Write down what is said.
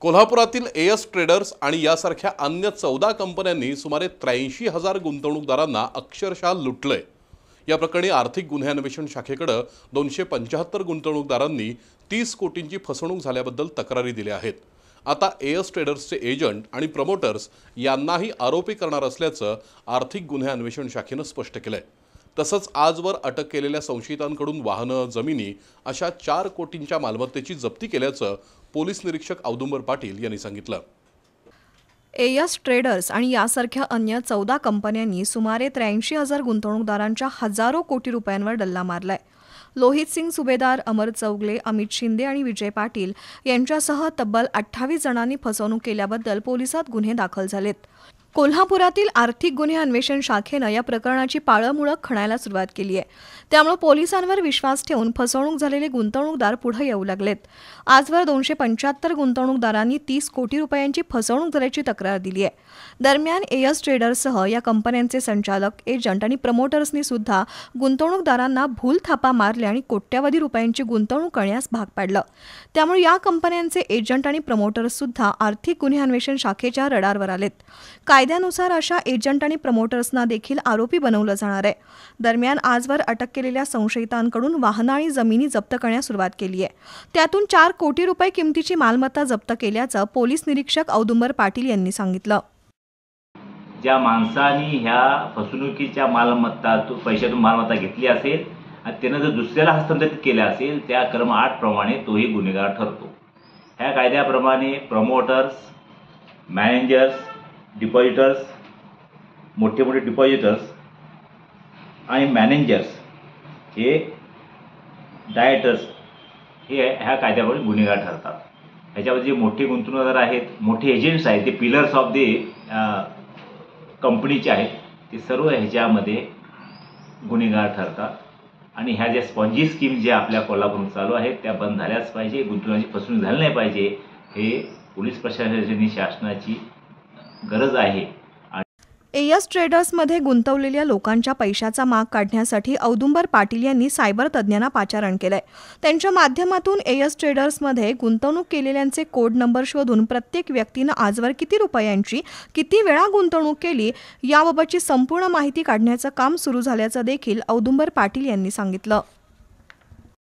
कोल्हापुरातील as traders आणि यासारख्या अन्य चौदा कंपन्यांनी सुमारे त्र्याऐंशी हजार गुंतवणूकदारांना अक्षरशः लुटलंय या प्रकरणी आर्थिक गुन्हे अन्वेषण शाखेकडं दोनशे पंच्याहत्तर गुंतवणूकदारांनी तीस कोटींची फसवणूक झाल्याबद्दल तक्रारी दिल्या आहेत आता एएस ट्रेडर्सचे एजंट आणि प्रमोटर्स यांनाही आरोपी करणार असल्याचं आर्थिक गुन्हे अन्वेषण शाखेनं स्पष्ट केलं तसंच आजवर अटक केलेल्या संशयितांकडून वाहनं जमिनी अशा चार कोटींच्या मालमत्तेची जप्ती केल्याचं पोलीस निरीक्षक औदुंबर पाटील यांनी सांगितलं एयस ट्रेडर्स आणि यासारख्या अन्य चौदा कंपन्यांनी सुमारे त्र्याऐंशी हजार गुंतवणूकदारांच्या हजारो कोटी रुपयांवर डल्ला मारलाय लोहित सिंग सुभेदार अमर चौगले अमित शिंदे आणि विजय पाटील यांच्यासह तब्बल अठ्ठावीस जणांनी फसवणूक केल्याबद्दल पोलिसात गुन्हे दाखल झालेत कोल्हापुरातील आर्थिक गुन्हे अन्वेषण शाखेनं या प्रकरणाची पाळंमुळं खणायला सुरुवात केली आहे त्यामुळे पोलिसांवर विश्वास ठेवून फसवणूक झालेले गुंतवणूकदार पुढे येऊ लागलेत आजवर दोनशे पंच्याहत्तर गुंतवणूकदारांनी तीस कोटी रुपयांची फसवणूक झाल्याची तक्रार दिली आहे दरम्यान एयस ट्रेडर्ससह या कंपन्यांचे संचालक एजंट आणि प्रमोटर्सनी सुद्धा गुंतवणूकदारांना भूल थापा मारले आणि कोट्यावधी रुपयांची गुंतवणूक करण्यास भाग पाडलं त्यामुळे या कंपन्यांचे एजंट आणि प्रमोटर्स सुद्धा आर्थिक गुन्हे अन्वेषण शाखेच्या रडारवर आलेत काय कायद्यानुसार अशा एजंट आणि प्रमोटर्सना देखील आरोपी बनवलं जाणार आहे दरम्यान आजवर अटक केलेल्या संशयितांकडून वाहन आणि जमिनी जप्त करण्यास सुरुवात केली आहे त्यातून चार कोटी रुपये किमतीची मालमत्ता जप्त केल्याचं पोलीस निरीक्षक औदुंबर पाटील यांनी सांगितलं ज्या माणसाने ह्या फसवणुकीच्या मालमत्ता पैशातून मालमत्ता घेतली असेल आणि त्यानं जर दुसऱ्याला हस्तांतरित केलं असेल त्या क्रम आठ प्रमाणे तोही गुन्हेगार ठरतो ह्या कायद्याप्रमाणे प्रमोटर्स मॅनेजर्स डिपॉजिटर्स मोठे मोठे डिपॉजिटर्स आणि मॅनेजर्स हे डायटर्स हे ह्या कायद्यामुळे गुन्हेगार ठरतात ह्याच्यामध्ये जे मोठे गुंतवणूकदार आहेत मोठे एजंट्स आहेत ते पिलर्स ऑफ दे कंपनीचे आहेत ते सर्व ह्याच्यामध्ये गुन्हेगार ठरतात आणि ह्या ज्या स्पॉन्जी स्कीम ज्या आपल्या कोल्हापूरमध्ये चालू आहेत त्या बंद झाल्याच पाहिजे गुंतवणुकीची फसवणूक झाली नाही पाहिजे हे पोलीस प्रशासनाची शासनाची गरज आहे एयस ट्रेडर्समध्ये गुंतवलेल्या लोकांच्या पैशाचा माग काढण्यासाठी औदुंबर पाटील यांनी सायबर तज्ज्ञांना पाचारण केलंय त्यांच्या माध्यमातून एयस ट्रेडर्समध्ये गुंतवणूक केलेल्यांचे कोड नंबर शोधून प्रत्येक व्यक्तीनं आजवर किती रुपयांची किती वेळा गुंतवणूक केली याबाबतची संपूर्ण माहिती काढण्याचं काम सुरू झाल्याचं देखील औदुंबर पाटील यांनी सांगितलं